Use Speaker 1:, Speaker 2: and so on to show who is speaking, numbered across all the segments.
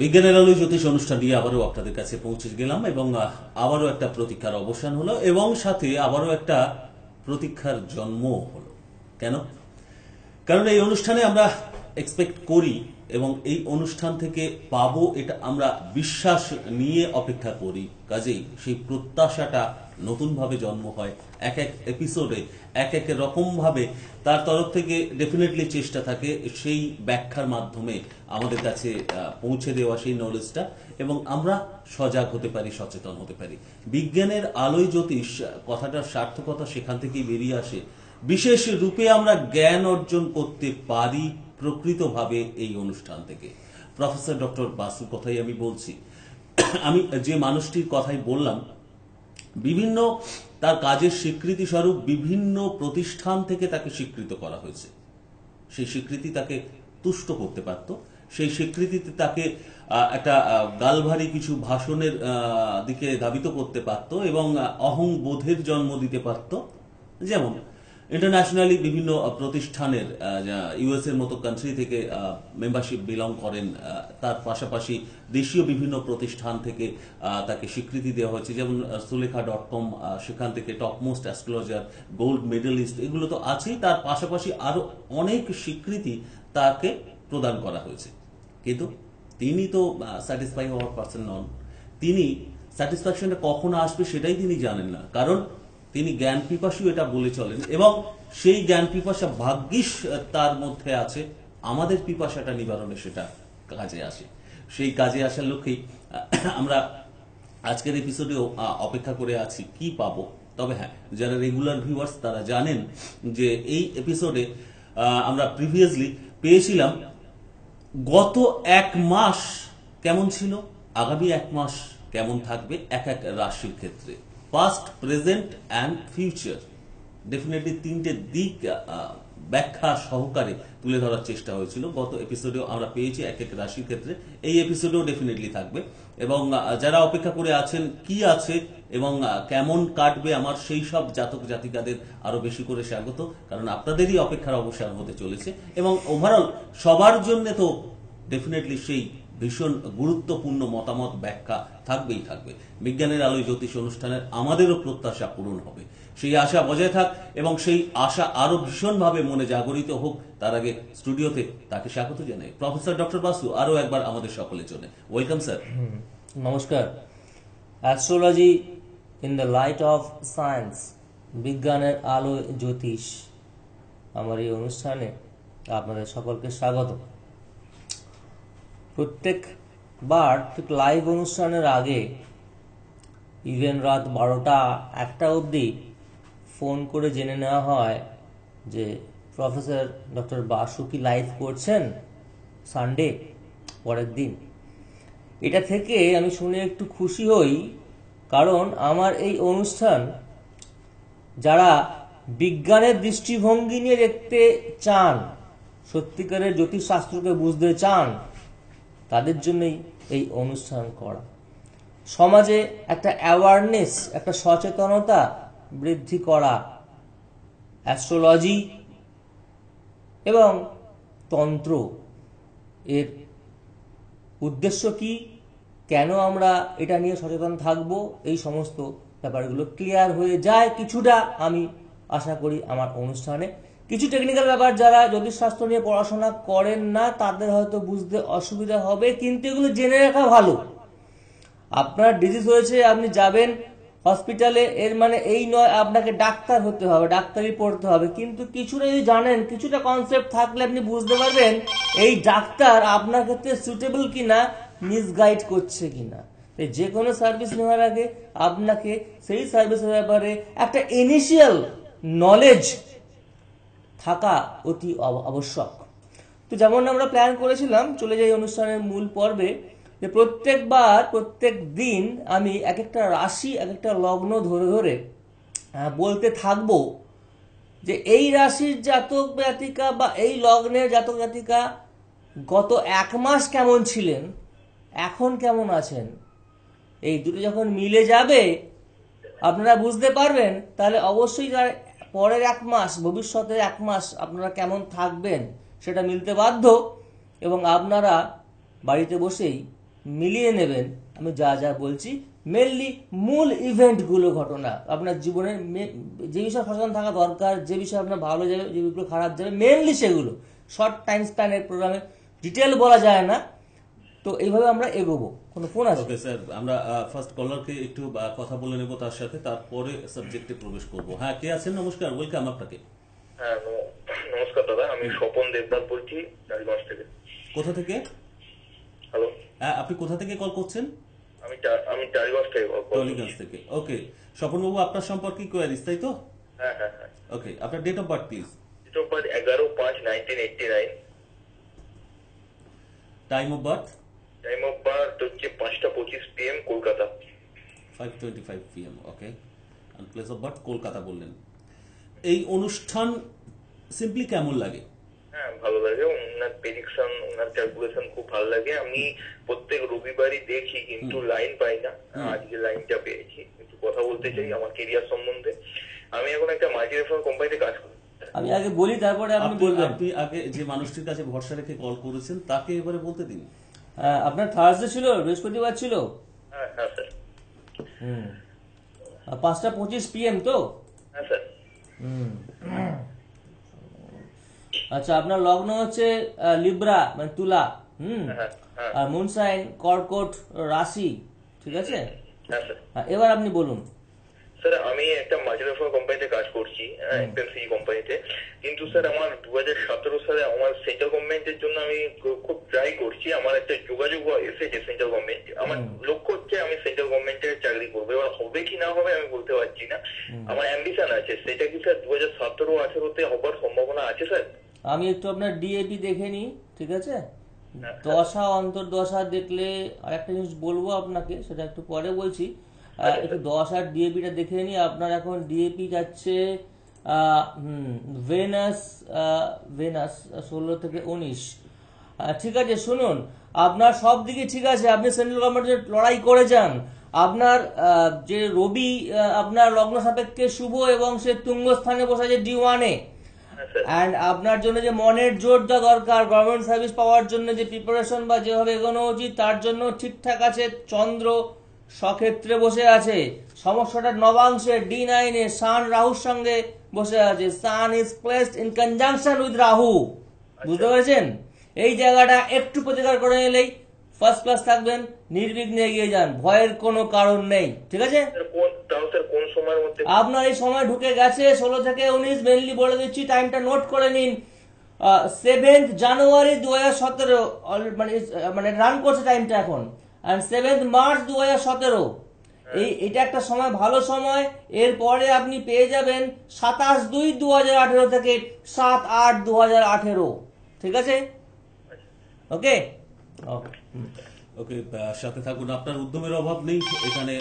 Speaker 1: বিজ্ঞানের আলোয় জ্যোতিষ অনুষ্ঠান নিয়ে আবারও আপনাদের কাছে পৌঁছে গেলাম এবং আবারও একটা প্রতীক্ষার অবসান হলো এবং সাথে আবারও একটা প্রতীক্ষার জন্ম হলো কেন কারণ এই অনুষ্ঠানে আমরা এক্সপেক্ট করি এবং এই অনুষ্ঠান থেকে পাবো এটা আমরা বিশ্বাস নিয়ে অপেক্ষা করি কাজেই সেই প্রত্যাশাটা নতুনভাবে জন্ম হয় এক এক এপিসোডে এক এক রকমভাবে তার তরফ থেকে ডেফিনেটলি চেষ্টা থাকে সেই ব্যাখ্যার মাধ্যমে আমাদের কাছে পৌঁছে দেওয়া সেই নলেজটা এবং আমরা সজাগ হতে পারি সচেতন হতে পারি বিজ্ঞানের আলোয় জ্যোতিষ কথাটার সার্থকতা সেখান থেকেই বেরিয়ে আসে বিশেষ রূপে আমরা জ্ঞান অর্জন করতে পারি প্রকৃতভাবে এই অনুষ্ঠান থেকে প্রফেসর ডক্টর বাসুর কথাই আমি বলছি আমি যে মানুষটির কথাই বললাম বিভিন্ন তার কাজের স্বীকৃতি স্বরূপ বিভিন্ন প্রতিষ্ঠান থেকে তাকে স্বীকৃত করা হয়েছে সেই স্বীকৃতি তাকে তুষ্ট করতে পারত সেই স্বীকৃতিতে তাকে একটা গালভারি কিছু ভাষণের দিকে ধাবিত করতে পারত এবং অহং বোধের জন্ম দিতে পারত যেমন ইন্টারন্যাশনালি বিভিন্ন প্রতিষ্ঠানের ইউএস এর মতো কান্ট্রি থেকে মেম্বারশিপ বিলং করেন তার পাশাপাশি দেশীয় বিভিন্ন প্রতিষ্ঠান থেকে তাকে স্বীকৃতি দেওয়া হয়েছে যেমন সুলেখা ডট কম সেখান থেকে টপমোস্ট অ্যাস্ট্রোলজার গোল্ড মেডেলিস্ট এগুলো তো আছেই তার পাশাপাশি আরো অনেক স্বীকৃতি তাকে প্রদান করা হয়েছে কিন্তু তিনি তো স্যাটিসফাই হওয়ার পার্সন নন তিনি স্যাটিসফ্যাকশনটা কখন আসবে সেটাই তিনি জানেন না কারণ তিনি জ্ঞান পিপাসু এটা বলে চলেন এবং সেই জ্ঞান পিপাসা ভাগ্যিস তার মধ্যে আছে আমাদের পিপাসাটা নিবারণে সেটা কাজে আসে সেই কাজে আসার লক্ষ্যেই আমরা আজকের এপিসোডেও অপেক্ষা করে আছি কি পাবো তবে হ্যাঁ যারা রেগুলার ভিউয়ার্স তারা জানেন যে এই এপিসোডে আমরা প্রিভিয়াসলি পেয়েছিলাম গত এক মাস কেমন ছিল আগামী এক মাস কেমন থাকবে এক এক রাশির ক্ষেত্রে past present and future definitely তিনটে দিক ব্যাখ্যা সহকারে তুলে ধরার চেষ্টা হয়েছিল গত এপিসোডেও আমরা পেয়েছি এক এক রাশির ক্ষেত্রে এই এপিসোডেও ডেফিনেটলি থাকবে এবং যারা অপেক্ষা করে আছেন কি আছে এবং কেমন কাটবে আমার সেই সব জাতক জাতিকাদের আরও বেশি করে স্বাগত কারণ আপনাদেরই অপেক্ষার অবসান হতে চলেছে এবং ওভারঅল সবার জন্য তো ডেফিনেটলি সেই ভীষণ গুরুত্বপূর্ণ মতামত ব্যাখ্যা থাকবেই থাকবে বিজ্ঞানের আলোয় জ্যোতিষ অনুষ্ঠানের আমাদেরও প্রত্যাশা পূরণ হবে সেই আশা বজায় থাক এবং সেই আশা আরও ভীষণভাবে মনে জাগরিত হোক তার আগে স্টুডিওতে তাকে স্বাগত জানাই প্রফেসর ডক্টর বাসু আরও একবার আমাদের
Speaker 2: সকলের জন্য ওয়েলকাম স্যার নমস্কার astrology in the light of science বিজ্ঞানের আলো জ্যোতিষ আমার এই অনুষ্ঠানে আপনাদের সকলকে স্বাগত প্রত্যেকবার ঠিক লাইভ অনুষ্ঠানের আগে ইভেন রাত বারোটা একটা অবধি ফোন করে জেনে নেওয়া হয় যে প্রফেসর ডক্টর বাসু কি লাইভ করছেন সানডে পরের দিন এটা থেকে আমি শুনে একটু খুশি হই কারণ আমার এই অনুষ্ঠান যারা বিজ্ঞানের দৃষ্টিভঙ্গি নিয়ে দেখতে চান সত্যিকারের জ্যোতিষশাস্ত্রকে বুঝতে চান তাদের জন্যই এই অনুষ্ঠান করা সমাজে একটা অ্যাওয়ারনেস একটা সচেতনতা বৃদ্ধি করা অ্যাস্ট্রোলজি এবং তন্ত্র এর উদ্দেশ্য কি কেন আমরা এটা নিয়ে সচেতন থাকব এই সমস্ত ব্যাপারগুলো ক্লিয়ার হয়ে যায় কিছুটা আমি আশা করি আমার অনুষ্ঠানে কিছু টেকনিক্যাল ব্যাপার যারা জ্যোতিষশাস্ত্র নিয়ে পড়াশোনা করেন না তাদের হয়তো বুঝতে অসুবিধা হবে কিন্তু এগুলো জেনে রাখা ভালো আপনার ডিজিজ হয়েছে আপনি যাবেন হসপিটালে এর মানে এই নয় আপনাকে ডাক্তার হতে হবে ডাক্তারি পড়তে হবে কিন্তু কিছুটা যদি জানেন কিছুটা কনসেপ্ট থাকলে আপনি বুঝতে পারবেন এই ডাক্তার আপনার ক্ষেত্রে সুটেবল কিনা মিসগাইড করছে কিনা যে কোনো সার্ভিস নেওয়ার আগে আপনাকে সেই সার্ভিসের ব্যাপারে একটা ইনিশিয়াল নলেজ থাকা অতি আবশ্যক তো যেমন আমরা প্ল্যান করেছিলাম চলে যাই অনুষ্ঠানের মূল পর্বে যে প্রত্যেকবার প্রত্যেক দিন আমি এক একটা রাশি এক একটা লগ্ন ধরে ধরে বলতে থাকবো যে এই রাশির জাতক জাতিকা বা এই লগ্নের জাতক জাতিকা গত এক মাস কেমন ছিলেন এখন কেমন আছেন এই দুটো যখন মিলে যাবে আপনারা বুঝতে পারবেন তাহলে অবশ্যই পরের এক মাস ভবিষ্যতের এক মাস আপনারা কেমন থাকবেন সেটা মিলতে বাধ্য এবং আপনারা বাড়িতে বসেই মিলিয়ে নেবেন আমি যা যা বলছি মেনলি মূল ইভেন্টগুলো ঘটনা আপনার জীবনের যে বিষয়ে সচেতন থাকা দরকার যে বিষয়ে আপনার ভালো যাবে যে বিষয়গুলো খারাপ যাবে মেনলি সেগুলো শর্ট টাইম স্প্যানের প্রোগ্রামে ডিটেল বলা যায় না তো
Speaker 1: এইভাবে আমরা এগোবো ফোন স্যার আমরা ফার্স্ট একটু কথা বলে নেব তার সাথে তারপরে সাবজেক্টে প্রবেশ করব হ্যাঁ কে আছেন নমস্কার ওয়েলকাম আপনাকে
Speaker 3: হ্যাঁ নমস্কার দাদা আমি স্বপন বলছি থেকে কোথা থেকে হ্যালো
Speaker 1: হ্যাঁ আপনি কোথা থেকে কল করছেন আমি আমি ওকে বাবু আপনার সম্পর্কে কোয়ারিজ তাই তো হ্যাঁ হ্যাঁ হ্যাঁ ওকে আপনার date of birth please
Speaker 3: date of birth এগারো পাঁচ nineteen eighty nine time of birth time of birth হচ্ছে পাঁচটা পঁচিশ PM Kolkata
Speaker 1: five twenty five PM okay place of birth Kolkata বললেন এই অনুষ্ঠান সিম্পলি কেমন লাগে হ্যাঁ ভালো লাগে ওনার প্রেডিকশন ওনার
Speaker 2: ক্যালকুলেশন খুব ভালো লাগে আমি প্রত্যেক রবিবারই দেখি কিন্তু লাইন পাই না আজকে লাইনটা পেয়েছি
Speaker 3: একটু কথা বলতে চাই আমার কেরিয়ার সম্বন্ধে আমি এখন একটা মাল্টিনেশনাল কোম্পানিতে কাজ করি আমি
Speaker 2: আগে বলি তারপরে
Speaker 1: আপনি বলবেন আপনি আগে যে মানুষটির কাছে ভরসা রেখে কল করেছেন তাকে এবারে বলতে দিন হ্যাঁ, আপনার
Speaker 2: থার্সডে ছিল বৃহস্পতিবার ছিল হ্যাঁ, হ্যাঁ, হুম পাঁচটা পঁচিশ পিএম তো হুম আচ্ছা আপনার লগ্ন হচ্ছে লিব্রা মানে তুলা হুম আর মুনসাইন কর্কট রাশি ঠিক আছে এবার আপনি বলুন
Speaker 3: স্যার আমি একটা মাইক্রোফো কোম্পানিতে কাজ করছি এমপিএমসি হ্যাঁ, কোম্পানিতে কিন্তু স্যার আমার দু হাজার সতেরো সালে আমার সেন্ট্রাল গভর্নমেন্টের জন্য আমি খুব ট্রাই করছি আমার একটা যোগাযোগ এসেছে সেন্ট্রাল গভর্নমেন্ট আমার লক্ষ্য হচ্ছে আমি সেন্ট্রাল গভর্নমেন্টের চাকরি করবো এবার হবে কি না হবে আমি বলতে পারছি না আমার অ্যাম্বিশন আছে সেটা কি স্যার দু হাজার সতেরো আঠেরোতে হবার সম্ভাবনা আছে স্যার
Speaker 2: আমি একটু আপনার ডিএপি দেখে নিই ঠিক আছে হ্যাঁ। দশা অন্তর্দশা দেখলে আর একটা জিনিস বলবো আপনাকে সেটা একটু পরে বলছি একটু দশ আর ডিএপিটা দেখে নি আপনার এখন ডিএপি যাচ্ছে ভেনাস ভেনাস ষোলো থেকে উনিশ ঠিক আছে শুনুন আপনার সব দিকে ঠিক আছে আপনি সেন্ট্রাল গভর্নমেন্টের লড়াই করে যান আপনার যে রবি আপনার লগ্ন সাপেক্ষে শুভ এবং সে তুঙ্গস্থানে বসে আছে ডি ওয়ানে অ্যান্ড আপনার জন্য যে মনের জোর যা দরকার গভর্নমেন্ট সার্ভিস পাওয়ার জন্য যে প্রিপারেশন বা যেভাবে এগোনো উচিত তার জন্য ঠিকঠাক আছে চন্দ্র সক্ষেত্রে বসে আছে সমস্যাটা নবাংশে ডি নাইনে সান রাহুর সঙ্গে বসে আছে sun is placed in conjunction with Rahu আচ্ছা। বুঝতে পেরেছেন এই জায়গাটা একটু প্রতিকার করে নিলেই ফার্স্ট ক্লাস থাকবেন নির্বিঘ্নে এগিয়ে যান ভয়ের কোনো কারণ নেই ঠিক আছে আপনার এই সময় ঢুকে গেছে ষোলো থেকে উনিশ মেনলি বলে দিচ্ছি টাইমটা নোট করে নিন সেভেন্থ জানুয়ারি দু হাজার সতেরো মানে মানে রান করছে টাইমটা এখন অ্যান্ড সেভেন্থ মার্চ দু হাজার সতেরো হ্যাঁ। এই এটা একটা সময় ভালো সময় এরপরে আপনি পেয়ে যাবেন সাতাশ দুই দু হাজার আঠেরো থেকে সাত আট দু হাজার আঠেরো ঠিক আছে ওকে
Speaker 1: ওকে সাথে থাকুন আপনার উদ্যমের অভাব নেই এখানে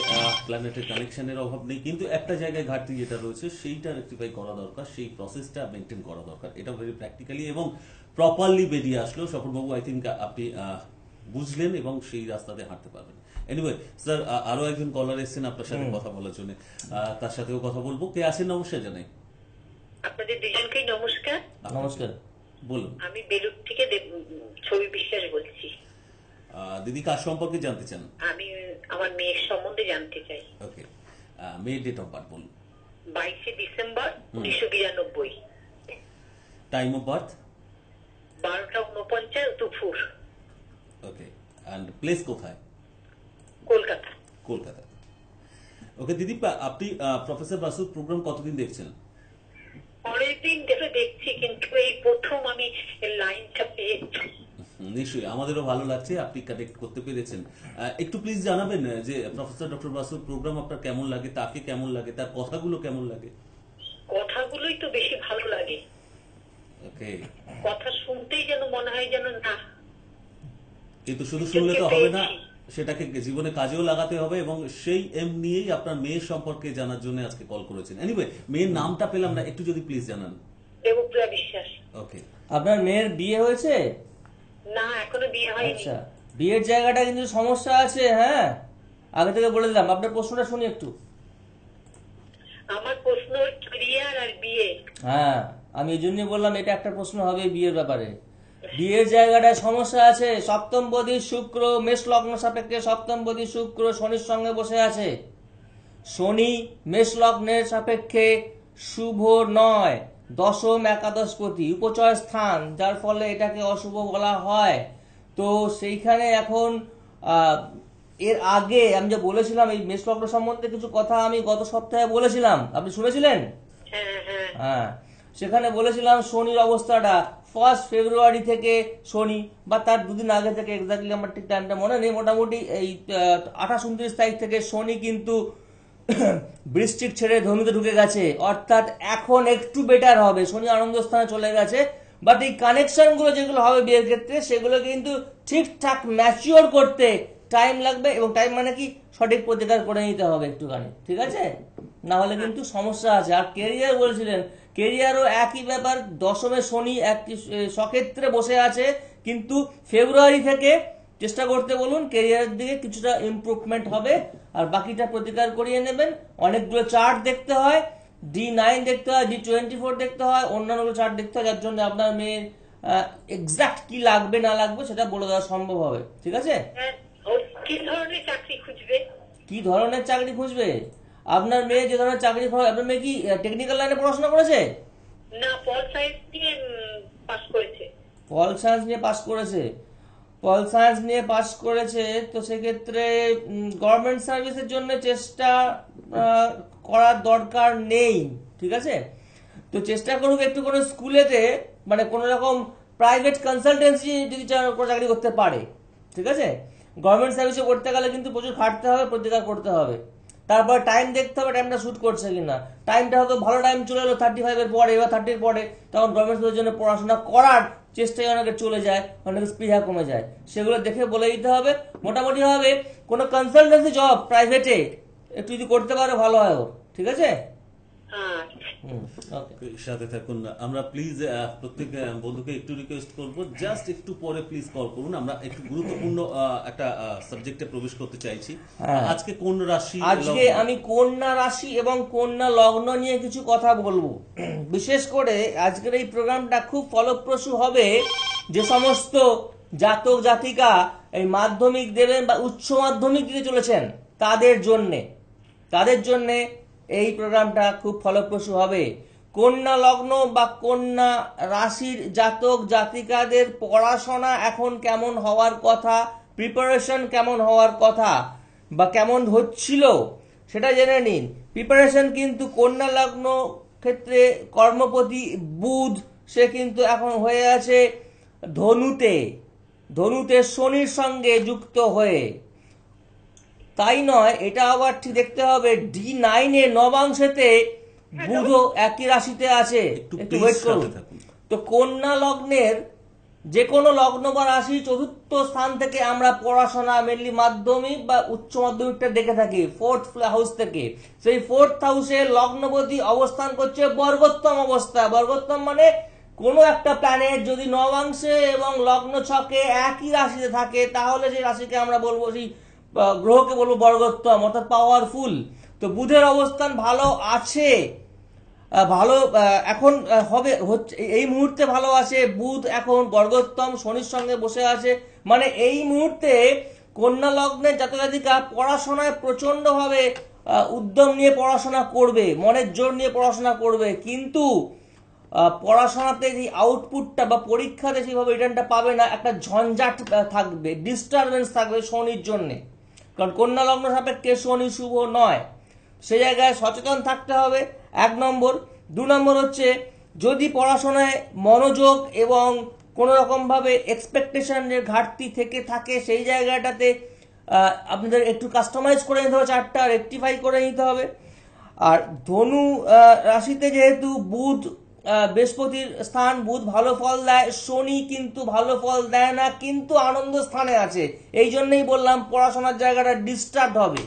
Speaker 1: প্ল্যানেটের কানেকশনের অভাব নেই কিন্তু একটা জায়গায় ঘাটতি যেটা রয়েছে সেইটা রেক্টিফাই করা দরকার সেই প্রসেসটা মেনটেন করা দরকার এটা ভেরি প্র্যাকটিক্যালি এবং প্রপারলি বেরিয়ে আসলো সফরবাবু আই থিঙ্ক আপনি বুঝলেন এবং সেই রাস্তাতে হাঁটতে পারবেন এনিওয়ে স্যার আরো একজন কলার এসেছেন আপনার সাথে কথা বলার জন্য তার সাথেও কথা বলবো কে আছেন নমস্কার জানাই
Speaker 3: আপনাদের দুজনকেই নমস্কার
Speaker 1: নমস্কার বলুন
Speaker 3: আমি বেলুর থেকে ছবি বিশ্বাস বলছি
Speaker 1: দিদি কার সম্পর্কে জানতে চান
Speaker 3: আমি আমার মেয়ের সম্বন্ধে জানতে চাই
Speaker 1: ওকে মেয়ের ডেট অফ বার্থ বলুন
Speaker 3: বাইশে ডিসেম্বর উনিশশো বিরানব্বই টাইম অফ বার্থ বারোটা উনপঞ্চাশ দুপুর
Speaker 1: ওকে অ্যান্ড প্লেস কোথায় কলকাতা কলকাতা ওকে দিদি আপনি প্রফেসর বাসুর প্রোগ্রাম কতদিন দেখছেন
Speaker 3: অনেকদিন ধরে দেখছি কিন্তু এই প্রথম আমি লাইনটা পেয়েছি
Speaker 1: নিশ্চয়ই আমাদেরও ভালো লাগছে আপনি কানেক্ট করতে পেরেছেন একটু প্লিজ জানাবেন যে প্রফেসর ডক্টর বাসুর প্রোগ্রাম আপনার কেমন লাগে তাকে কেমন লাগে তার কথাগুলো কেমন লাগে
Speaker 3: কথাগুলোই তো বেশি ভালো লাগে ওকে কথা শুনতেই যেন মনে হয় যেন না
Speaker 1: কিন্তু শুধু শুনলে তো হবে না সেটাকে জীবনে কাজেও লাগাতে হবে এবং সেই এম নিয়েই আপনার মেয়ের সম্পর্কে জানার জন্য আজকে কল করেছেন এনিওয়ে মেয়ের নামটা পেলাম না একটু যদি প্লিজ জানান
Speaker 3: দেবপ্রিয়া বিশ্বাস
Speaker 2: ওকে আপনার মেয়ের বিয়ে হয়েছে
Speaker 3: না এখনো বিয়ে হয়নি আচ্ছা
Speaker 2: বিয়ের জায়গাটা কিন্তু সমস্যা আছে হ্যাঁ আগে থেকে বলে দিলাম আপনার প্রশ্নটা শুনি একটু
Speaker 3: আমার প্রশ্ন ক্যারিয়ার আর বিয়ে
Speaker 2: হ্যাঁ আমি এজন্যই বললাম এটা একটা প্রশ্ন হবে বিয়ের ব্যাপারে বিয়ের জায়গাটায় সমস্যা আছে সপ্তম বদি শুক্র মেষ লগ্ন সাপেক্ষে সপ্তম বদি শুক্র শনির সঙ্গে বসে আছে শনি মেষ লগ্নের সাপেক্ষে শুভ নয় দশম একাদশপতি উপচয় স্থান যার ফলে এটাকে অশুভ বলা হয় তো সেইখানে এখন এর আগে আমি যে বলেছিলাম এই মেষ লগ্ন সম্বন্ধে কিছু কথা আমি গত সপ্তাহে বলেছিলাম আপনি শুনেছিলেন হ্যাঁ, হ্যাঁ।, হ্যাঁ। সেখানে বলেছিলাম শনির অবস্থাটা ফার্স্ট ফেব্রুয়ারি থেকে শনি বা তার দুদিন আগে থেকে এক্স্যাক্টলি আমার ঠিক টাইমটা মনে নেই মোটামুটি এই আঠাশ উনত্রিশ তারিখ থেকে শনি কিন্তু বৃষ্টিক ছেড়ে ধনুতে ঢুকে গেছে অর্থাৎ এখন একটু বেটার হবে শনি আনন্দস্থানে চলে গেছে বাট এই কানেকশনগুলো যেগুলো হবে বিয়ের ক্ষেত্রে সেগুলো কিন্তু ঠিকঠাক ম্যাচিওর করতে টাইম লাগবে এবং টাইম মানে কি সঠিক প্রতিকার করে নিতে হবে একটুখানি ঠিক আছে না হলে হ্যাঁ। কিন্তু সমস্যা আছে আর কেরিয়ার বলছিলেন কেরিয়ারও একই ব্যাপার দশমে শনি এক সক্ষেত্রে বসে আছে কিন্তু ফেব্রুয়ারি থেকে চেষ্টা করতে বলুন কেরিয়ারের দিকে কিছুটা ইম্প্রুভমেন্ট হবে আর বাকিটা প্রতিকার করিয়ে নেবেন অনেকগুলো চার্ট দেখতে হয় ডি নাইন দেখতে হয় ডি টোয়েন্টি ফোর দেখতে হয় অন্যান্যগুলো চার্ট দেখতে হয় যার জন্য আপনার মেয়ের এক্সাক্ট কি লাগবে না লাগবে সেটা বলে দেওয়া সম্ভব হবে ঠিক আছে হ্যাঁ, কি ধরনের চাকরি খুঁজবে কি ধরনের চাকরি খুঁজবে আপনার মেয়ে যে ধরনের চাকরি পাওয়া আপনার মেয়ে কি টেকনিক্যাল লাইনে পড়াশোনা করেছে
Speaker 3: না পল সায়েন্স নিয়ে পাস
Speaker 2: করেছে পল সায়েন্স নিয়ে পাস করেছে পল সায়েন্স নিয়ে পাস করেছে তো সেক্ষেত্রে গভর্নমেন্ট সার্ভিসের জন্য চেষ্টা করার দরকার নেই ঠিক আছে তো চেষ্টা করুক একটু কোনো স্কুলেতে মানে কোনো রকম প্রাইভেট কনসালটেন্সি যদি চাকরি করতে পারে ঠিক আছে গভর্নমেন্ট সার্ভিসে করতে গেলে কিন্তু প্রচুর খাটতে হবে প্রতিকার করতে হবে তারপর টাইম দেখতে হবে টাইমটা শ্যুট করছে কিনা টাইমটা হয়তো ভালো টাইম চলে এলো থার্টি ফাইভের পরে বা থার্টির পরে তখন গভর্নমেন্ট জন্য পড়াশোনা করার চেষ্টায় অনেকে চলে যায় অনেকে স্পৃহা কমে যায় সেগুলো দেখে বলে দিতে হবে মোটামুটি হবে কোনো কনসালটেন্সি জব প্রাইভেটে একটু যদি করতে পারো ভালো হয় ঠিক আছে
Speaker 1: সাথে থাকুন আমরা প্লিজ প্রত্যেক বন্ধুকে একটু রিকোয়েস্ট করব জাস্ট একটু পরে প্লিজ কল করুন আমরা একটু গুরুত্বপূর্ণ একটা সাবজেক্টে প্রবেশ করতে চাইছি হ্যাঁ। আজকে কোন রাশি আজকে
Speaker 2: আমি কন্যা রাশি এবং কন্যা লগ্ন নিয়ে কিছু কথা বলবো বিশেষ করে আজকের এই প্রোগ্রামটা খুব ফলপ্রসূ হবে যে সমস্ত জাতক জাতিকা এই মাধ্যমিক দেবেন বা উচ্চ মাধ্যমিক দিতে চলেছেন তাদের জন্যে তাদের জন্যে এই প্রোগ্রামটা খুব ফলপ্রসূ হবে কন্যা লগ্ন বা কন্যা রাশির জাতক জাতিকাদের পড়াশোনা এখন কেমন হওয়ার কথা প্রিপারেশন কেমন হওয়ার কথা বা কেমন হচ্ছিল সেটা জেনে নিন প্রিপারেশন কিন্তু কন্যা লগ্ন ক্ষেত্রে কর্মপতি বুধ সে কিন্তু এখন হয়ে আছে ধনুতে ধনুতে শনির সঙ্গে যুক্ত হয়ে তাই নয় এটা আবার ঠিক দেখতে হবে ডি নাইনে নবাংশেতে বুধ একই রাশিতে আছে একটু ওয়েট করুন তো কন্যা লগ্নের যে কোনো লগ্ন বা রাশি চতুর্থ স্থান থেকে আমরা পড়াশোনা মেনলি মাধ্যমিক বা উচ্চ মাধ্যমিকটা দেখে থাকি ফোর্থ হাউস থেকে সেই ফোর্থ হাউসে লগ্নপতি অবস্থান করছে বর্গোত্তম অবস্থা বর্গোত্তম মানে কোনো একটা প্ল্যানেট যদি নবাংশে এবং লগ্ন ছকে একই রাশিতে থাকে তাহলে সেই রাশিকে আমরা বলবো সেই গ্রহকে বলবো বর্গত্তম অর্থাৎ পাওয়ারফুল তো বুধের অবস্থান ভালো আছে ভালো এখন হবে হচ্ছে এই মুহূর্তে ভালো আছে বুধ এখন বর্গোত্তম শনির সঙ্গে বসে আছে মানে এই মুহূর্তে কন্যা লগ্নের জাতজাতিকা পড়াশোনায় প্রচণ্ডভাবে উদ্যম নিয়ে পড়াশোনা করবে মনের জোর নিয়ে পড়াশোনা করবে কিন্তু পড়াশোনাতে যে আউটপুটটা বা পরীক্ষাতে সেভাবে রিটার্নটা পাবে না একটা ঝঞ্ঝাট থাকবে ডিস্টারবেন্স থাকবে শনির জন্যে কারণ কন্যা লগ্ন সাপেক্ষে শনি শুভ নয় সে জায়গায় সচেতন থাকতে হবে এক নম্বর দু নম্বর হচ্ছে যদি পড়াশোনায় মনোযোগ এবং কোনো রকমভাবে এক্সপেকটেশনের ঘাটতি থেকে থাকে সেই জায়গাটাতে আপনাদের একটু কাস্টমাইজ করে নিতে হবে চারটা রেক্টিফাই করে নিতে হবে আর ধনু রাশিতে যেহেতু বুধ বৃহস্পতির স্থান বুধ ভালো ফল দেয় শনি কিন্তু ভালো ফল দেয় না কিন্তু আনন্দ স্থানে আছে এই জন্যই বললাম পড়াশোনার জায়গাটা ডিস্টার্ব হবে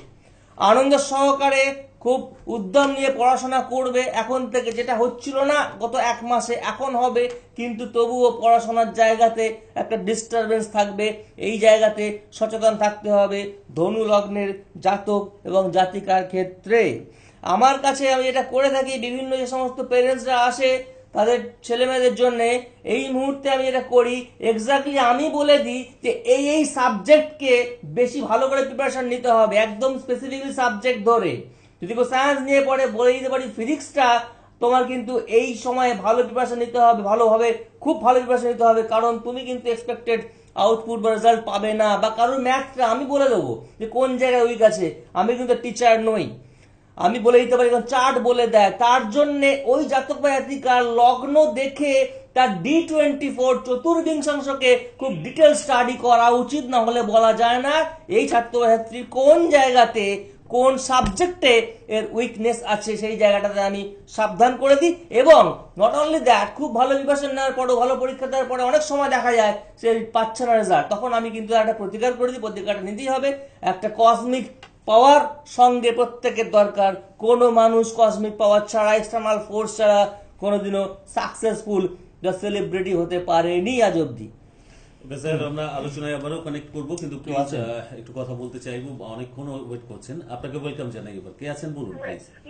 Speaker 2: আনন্দ সহকারে খুব উদ্যম নিয়ে পড়াশোনা করবে এখন থেকে যেটা হচ্ছিল না গত এক মাসে এখন হবে কিন্তু তবুও পড়াশোনার জায়গাতে একটা ডিস্টারবেন্স থাকবে এই জায়গাতে সচেতন থাকতে হবে ধনু লগ্নের জাতক এবং জাতিকার ক্ষেত্রে আমার কাছে আমি এটা করে থাকি বিভিন্ন যে সমস্ত পেরেন্টসরা আসে তাদের ছেলেমেয়েদের জন্য এই মুহূর্তে আমি এটা করি এক্স্যাক্টলি আমি বলে দিই যে এই এই সাবজেক্টকে বেশি ভালো করে প্রিপারেশন নিতে হবে একদম স্পেসিফিকলি সাবজেক্ট ধরে যদি কেউ সায়েন্স নিয়ে পড়ে বলে দিতে পারি ফিজিক্সটা তোমার কিন্তু এই সময়ে ভালো প্রিপারেশন নিতে হবে ভালোভাবে খুব ভালো প্রিপারেশন নিতে হবে কারণ তুমি কিন্তু এক্সপেক্টেড আউটপুট বা রেজাল্ট পাবে না বা কারোর ম্যাথটা আমি বলে দেবো যে কোন জায়গায় উইক আছে আমি কিন্তু টিচার নই আমি বলে দিতে পারি চার্ট বলে দেয় তার জন্য ওই জাতক জাতিকার লগ্ন দেখে তার ডি টোয়েন্টি ফোর চতুর্িংশাংশকে খুব ডিটেল স্টাডি করা উচিত না হলে বলা যায় না এই ছাত্রছাত্রী কোন জায়গাতে কোন সাবজেক্টে এর উইকনেস আছে সেই জায়গাটাতে আমি সাবধান করে দিই এবং নট অনলি দ্যাট খুব ভালো প্রিপারেশন নেওয়ার পরেও ভালো পরীক্ষা দেওয়ার পরে অনেক সময় দেখা যায় সে পাচ্ছে না রেজাল্ট তখন আমি কিন্তু একটা প্রতিকার করে দিই প্রতিকারটা নিতেই হবে একটা কসমিক পাওয়ার সঙ্গে প্রত্যেকের দরকার কোনো মানুষ কসমিক পাওয়ার ছাড়া এক্সটার্নাল ফোর্স ছাড়া কোনোদিনও সাকসেসফুল বা সেলিব্রিটি হতে পারেনি আজ অব্দি
Speaker 1: স্যার আমরা আলোচনায় আবারও কানেক্ট করবো কিন্তু একটু কথা বলতে চাইবো অনেকক্ষণ ওয়েট করছেন আপনাকে ওয়েলকাম জানাই এবার কে আছেন বলুন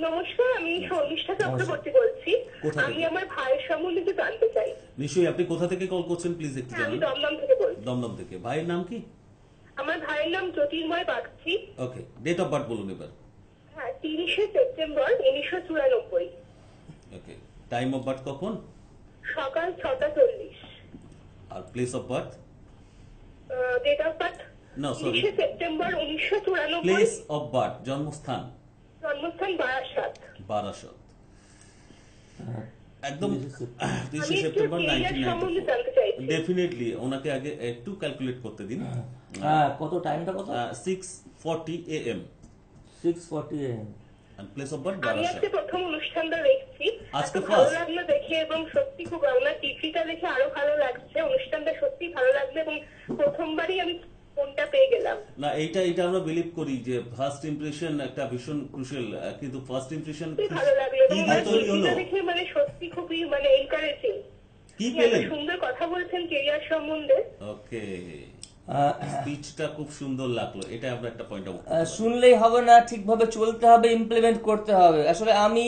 Speaker 3: নমস্কার আমি শর্মিষ্ঠা চক্রবর্তী বলছি আমি আমার ভাইয়ের সম্বন্ধে জানতে চাই
Speaker 1: নিশ্চয়ই আপনি কোথা থেকে কল করছেন প্লিজ একটু জানান দমদম থেকে বলছি দমদম থেকে ভাইয়ের নাম কি
Speaker 3: আমার ভাইয়ের নাম Jyotirmoy Bagchi
Speaker 1: okay date of birth বলুন এবার
Speaker 3: হ্যাঁ তিরিশে সেপ্টেম্বর উনিশশো চুরানব্বই
Speaker 1: ওকে টাইম অফ বার্থ কখন
Speaker 3: সকাল ছটা চল্লিশ
Speaker 1: আর place of birth
Speaker 3: date of birth না সরি সেপ্টেম্বর উনিশশো চুরানব্বই
Speaker 1: প্লেস অফ বার্থ জন্মস্থান
Speaker 3: জন্মস্থান বারাসাত
Speaker 1: বারাসাত একদম
Speaker 3: তিরিশে সেপ্টেম্বর
Speaker 1: ডেফিনেটলি ওনাকে আগে
Speaker 2: একটু ক্যালকুলেট করতে দিন হ্যাঁ। কত
Speaker 1: টাইমটা কত six forty A M six forty A M place
Speaker 3: প্রথম অনুষ্ঠানটা দেখছি আজকে লাগলো দেখে এবং সত্যি খুব আপনার টিভিটা দেখে আরো ভালো লাগছে অনুষ্ঠানটা সত্যি ভালো লাগলো এবং প্রথমবারই আমি ফোনটা পেয়ে গেলাম না
Speaker 1: এইটা এটা আমরা বিলিভ করি যে ফার্স্ট ইমপ্রেশন একটা ভীষণ ক্রুশিয়াল কিন্তু ফার্স্ট ইমপ্রেশন ভালো
Speaker 3: লাগলো মানে সত্যি খুবই মানে এনকারেজিং কি পেলেন সুন্দর কথা সম্বন্ধে
Speaker 1: ওকে স্পিচটা খুব সুন্দর লাগলো এটা আমরা একটা পয়েন্ট
Speaker 2: শুনলেই হবে না ঠিকভাবে চলতে হবে ইমপ্লিমেন্ট করতে হবে আসলে আমি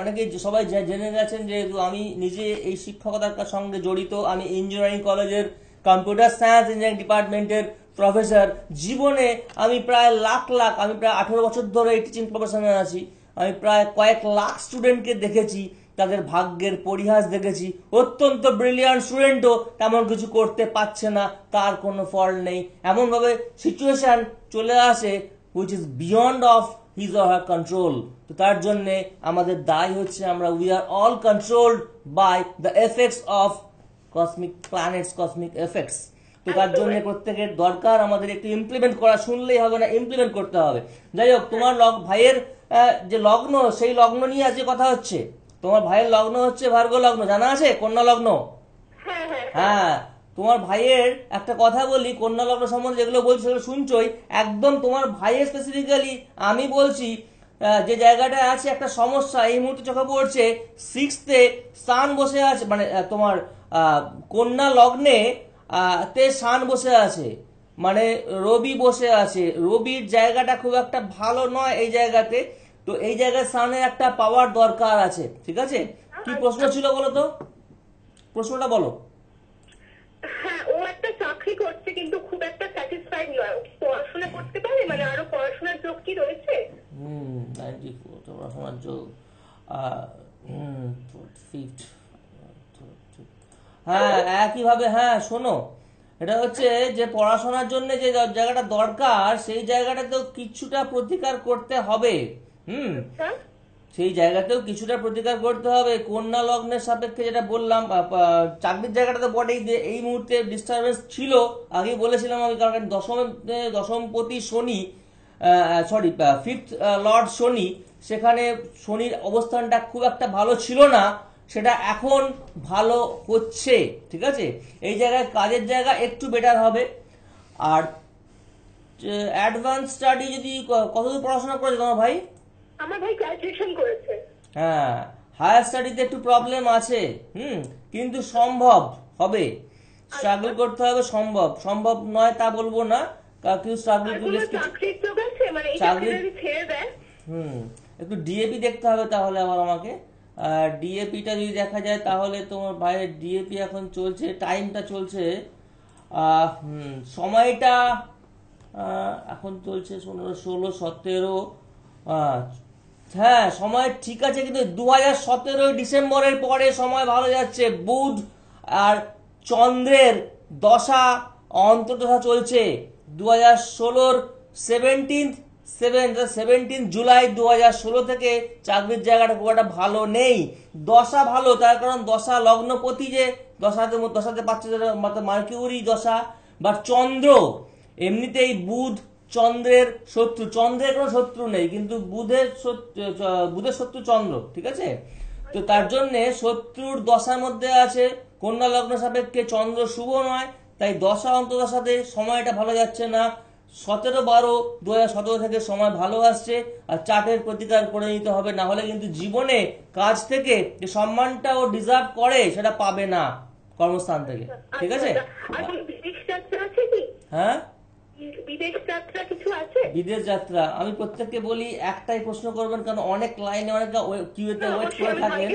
Speaker 2: অনেকে সবাই জেনে গেছেন যেহেতু আমি নিজে এই শিক্ষকতার সঙ্গে জড়িত আমি ইঞ্জিনিয়ারিং কলেজের কম্পিউটার সায়েন্স ইঞ্জিনিয়ারিং ডিপার্টমেন্টের প্রফেসর জীবনে আমি প্রায় লাখ লাখ আমি প্রায় আঠেরো বছর ধরে এই টিচিং প্রফেশনে আছি আমি প্রায় কয়েক লাখ স্টুডেন্টকে দেখেছি তাদের ভাগ্যের পরিহাস দেখেছি অত্যন্ত ব্রিলিয়ান স্টুডেন্টও তেমন কিছু করতে পারছে না তার কোনো ফল নেই এমনভাবে সিচুয়েশান চলে আসে which is beyond of his or her control তো তার জন্যে আমাদের দায় হচ্ছে আমরা we are all controlled by the effects of cosmic planets cosmic effects তো তার জন্য প্রত্যেকের দরকার আমাদের একটু ইমপ্লিমেন্ট করা শুনলেই হবে না ইমপ্লিমেন্ট করতে হবে যাই হোক তোমার লগ ভাইয়ের যে লগ্ন সেই লগ্ন নিয়ে আজকে কথা হচ্ছে তোমার ভাইয়ের লগ্ন হচ্ছে ভার্গ লগ্ন জানা আছে কন্যা লগ্ন হ্যাঁ, হ্যাঁ, হ্যাঁ।, হ্যাঁ তোমার ভাইয়ের একটা কথা বলি কন্যা লগ্ন সম্বন্ধে যেগুলো বলছি সেগুলো শুনছই একদম তোমার ভাইয়ের স্পেসিফিক্যালি আমি বলছি যে জায়গাটা আছে একটা সমস্যা এই মুহূর্তে চোখে পড়ছে সিক্সতে সান বসে আছে মানে তোমার কন্যা লগ্নে তে সান বসে আছে মানে রবি বসে আছে রবির জায়গাটা খুব একটা ভালো নয় এই জায়গাতে তো এই জায়গায় সানের একটা পাওয়ার দরকার আছে ঠিক আছে কি প্রশ্ন ছিল বলো তো প্রশ্নটা বলো
Speaker 3: হ্যাঁ, ও একটা চাকরি করছে কিন্তু খুব একটা স্যাটিসফাইড নয় পড়াশোনা করতে পারে মানে আরো পড়াশোনার যোগ কি রয়েছে
Speaker 2: হুম পড়াশোনার যোগ আহ হুম হ্যাঁ একইভাবে হ্যাঁ শোনো এটা হচ্ছে যে পড়াশোনার জন্য যে জায়গাটা দরকার সেই জায়গাটাতেও কিছুটা প্রতিকার করতে হবে হুম আচ্ছা। সেই জায়গাতেও কিছুটা প্রতিকার করতে হবে কন্যা লগ্নের সাপেক্ষে যেটা বললাম চাকরির জায়গাটা তো বটেই যে এই মুহূর্তে ডিস্টারবেন্স ছিল আগেই বলেছিলাম আমি কারণ দশম দশমপতি Shani sorry fifth lord Shani সেখানে শনির অবস্থানটা খুব একটা ভালো ছিল না সেটা এখন ভালো হচ্ছে ঠিক আছে এই জায়গায় কাজের জায়গা একটু বেটার হবে আর অ্যাডভান্স স্টাডি যদি কতদূর পড়াশোনা করেছে তোমার ভাই আমার ভাই গ্র্যাজুয়েশন করেছে হ্যাঁ হায়ার স্টাডিতে একটু প্রবলেম আছে হুম কিন্তু সম্ভব হবে স্ট্রাগল করতে হবে সম্ভব সম্ভব নয় তা বলবো না কেউ স্ট্রাগল করলে চাকরি
Speaker 3: মানে ছেড়ে দেয়
Speaker 2: হুম একটু ডিএপি দেখতে হবে তাহলে আবার আমাকে আর ডিএপিটা যদি দেখা যায় তাহলে তোমার বাইরে ডিএপি এখন চলছে টাইমটা চলছে সময়টা এখন চলছে ষোলো ষোলো সতেরো হ্যাঁ সময় ঠিক আছে কিন্তু দু হাজার সতেরো ডিসেম্বরের পরে সময় ভালো যাচ্ছে বুধ আর চন্দ্রের দশা অন্তর্দশা চলছে দু হাজার ষোলোর সেভেন্টিন্থ সেভেন সেভেন্টিন জুলাই দু হাজার ষোলো থেকে চাকরির জায়গাটা খুব একটা ভালো নেই দশা ভালো তার কারণ দশা লগ্নপতি যে দশাতে দশাতে পাচ্ছে মার্কিউরি দশা বা চন্দ্র এমনিতেই বুধ চন্দ্রের শত্রু চন্দ্রের কোনো শত্রু নেই কিন্তু বুধের বুধের শত্রু চন্দ্র ঠিক আছে তো তার জন্যে শত্রুর দশার মধ্যে আছে কন্যা লগ্ন সাপেক্ষে চন্দ্র শুভ নয় তাই দশা অন্তদশাতে সময়টা ভালো যাচ্ছে না সতেরো বারো দু হাজার থেকে সময় ভালো আসছে আর চাটের প্রতিকার করে নিতে হবে না হলে কিন্তু জীবনে কাজ থেকে যে সম্মানটা ও ডিজার্ভ করে সেটা পাবে না কর্মস্থান থেকে ঠিক আছে হ্যাঁ বিদেশ যাত্রা আমি প্রত্যেককে বলি একটাই প্রশ্ন করবেন কারণ অনেক লাইনে অনেক কিউতে ওয়েট করে থাকেন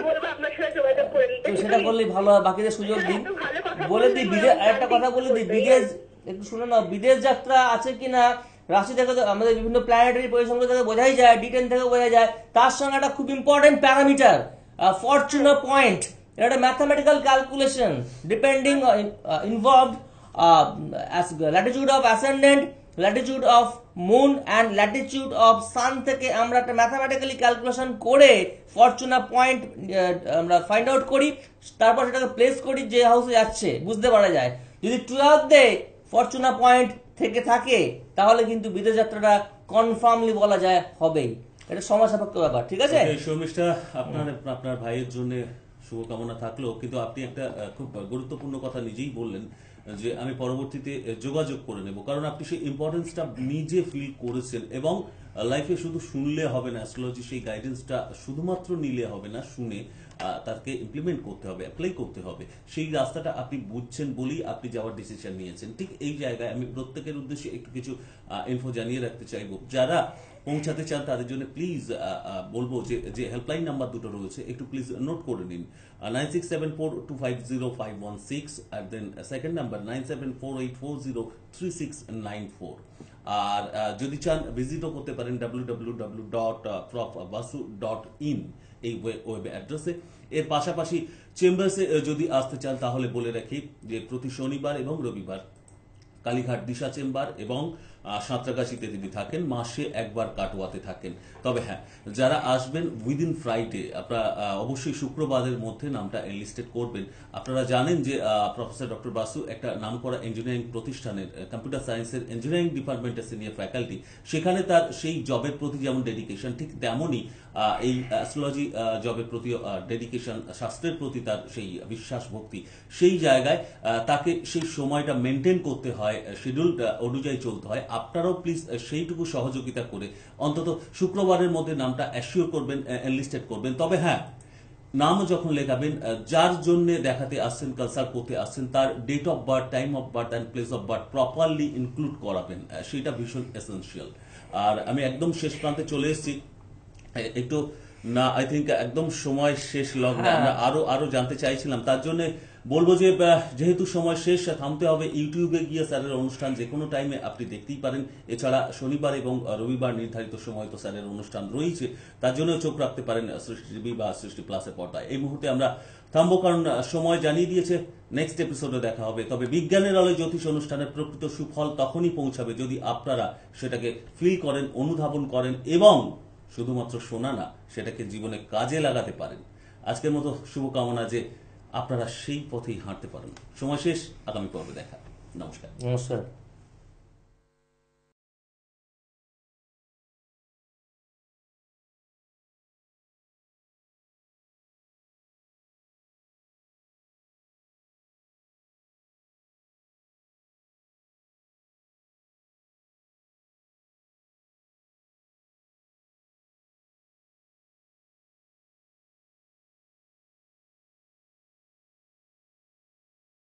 Speaker 2: তো সেটা করলেই ভালো হয় বাকিদের সুযোগ দিন বলে দিই একটা কথা বলে দিই বিদেশ একটু শুনে নাও বিদেশ যাত্রা আছে কিনা রাশি থেকে আমাদের বিভিন্ন প্ল্যানেটারি পরিসংখ্যা থেকে বোঝাই যায় ডিটেন থেকে বোঝাই যায় তার সঙ্গে একটা খুব ইম্পর্টেন্ট প্যারামিটার ফরচুন পয়েন্ট এটা একটা mathematical calculation depending involve latitude of ascendant latitude of moon and latitude of sun থেকে আমরা একটা ম্যাথামেটিক্যালি ক্যালকুলেশন করে ফরচুনা পয়েন্ট uh, আমরা ফাইন্ড আউট করি তারপর সেটাকে প্লেস করি যে হাউসে যাচ্ছে বুঝতে পারা যায় যদি টুয়েলভ দেয় ফরচুনা পয়েন্ট থেকে থাকে তাহলে কিন্তু বিদেশ যাত্রাটা কনফার্মলি বলা যায় হবেই এটা সময় সাপেক্ষ ব্যাপার ঠিক আছে শর্মিষ্ঠা আপনার
Speaker 1: আপনার ভাইয়ের জন্য শুভকামনা থাকলেও কিন্তু আপনি একটা খুব গুরুত্বপূর্ণ কথা নিজেই বললেন যে আমি পরবর্তীতে যোগাযোগ করে নেব কারণ আপনি সেই ইম্পর্টেন্সটা নিজে ফিল করেছেন এবং লাইফে শুধু শুনলে হবে না অ্যাস্ট্রোলজি সেই গাইডেন্সটা শুধুমাত্র নিলে হবে না শুনে তাকে ইমপ্লিমেন্ট করতে হবে অ্যাপ্লাই করতে হবে সেই রাস্তাটা আপনি বুঝছেন বলেই আপনি যাওয়ার ডিসিশন নিয়েছেন ঠিক এই জায়গায় আমি প্রত্যেকের উদ্দেশ্যে একটু কিছু ইনফো জানিয়ে রাখতে চাইব যারা পৌঁছাতে চান তাদের জন্য প্লিজ বলবো যে যে হেল্পলাইন নাম্বার দুটো রয়েছে একটু প্লিজ নোট করে নিন nine six seven four two five zero five one six আর then second number nine seven four eight four zero three six nine four আর যদি চান ভিজিটও করতে পারেন W W W dot prof Basu dot in এই ওয়েব অ্যাড্রেসে এর পাশাপাশি চেম্বার্সে যদি আসতে চান তাহলে বলে রাখি যে প্রতি শনিবার এবং রবিবার কালীঘাট দিশা চেম্বার এবং সাঁতরাগাছিতে তিনি থাকেন মাসে একবার কাটোয়াতে থাকেন তবে হ্যাঁ যারা আসবেন উইদিন ফ্রাইডে আপনারা অবশ্যই শুক্রবারের মধ্যে নামটা এনলিস্টেড করবেন আপনারা জানেন যে প্রফেসর ডক্টর বাসু একটা করা ইঞ্জিনিয়ারিং প্রতিষ্ঠানের কম্পিউটার সায়েন্সের ইঞ্জিনিয়ারিং ডিপার্টমেন্টের সিনিয়র ফ্যাকাল্টি সেখানে তার সেই জবের প্রতি যেমন ডেডিকেশন ঠিক তেমনই এই অ্যাস্ট্রোলজি জবের প্রতি ডেডিকেশন শাস্ত্রের প্রতি তার সেই বিশ্বাস ভক্তি সেই জায়গায় তাকে সেই সময়টা মেনটেন করতে হয় শিডিউল অনুযায়ী চলতে হয় আপনারাও প্লিজ সেইটুকু সহযোগিতা করে অন্তত শুক্রবারের মধ্যে নামটা অ্যাসিওর করবেন এনলিস্টেড করবেন তবে হ্যাঁ নাম যখন লেখাবেন যার জন্য দেখাতে আসছেন কনসাল্ট করতে আসছেন তার date of birth time of birth and place of birth properly include করাবেন সেটা ভীষণ এসেন্সিয়াল আর আমি একদম শেষ প্রান্তে চলে এসেছি একটু না আই থিঙ্ক একদম সময় শেষ লগ্ন হ্যাঁ। আমরা আরো আরো জানতে চাইছিলাম তার জন্য বলবো যে যেহেতু সময় শেষ থামতে হবে ইউটিউবে গিয়ে স্যারের অনুষ্ঠান যে কোনো টাইমে আপনি দেখতেই পারেন এছাড়া শনিবার এবং রবিবার নির্ধারিত সময় তো স্যারের অনুষ্ঠান রয়েছে তার জন্য চোখ রাখতে পারেন সৃষ্টি টিভি বা সৃষ্টি প্লাসের পর্দায় এই মুহূর্তে আমরা থামবো কারণ সময় জানিয়ে দিয়েছে নেক্সট এপিসোডে দেখা হবে তবে বিজ্ঞানের আলোয় জ্যোতিষ অনুষ্ঠানের প্রকৃত সুফল তখনই পৌঁছাবে যদি আপনারা সেটাকে ফিল করেন অনুধাবন করেন এবং শুধুমাত্র শোনা না সেটাকে জীবনে কাজে লাগাতে পারেন আজকের মতো শুভকামনা যে আপনারা সেই পথেই হাঁটতে পারেন
Speaker 3: সময় শেষ আগামী পর্বে দেখা নমস্কার
Speaker 2: নমস্কার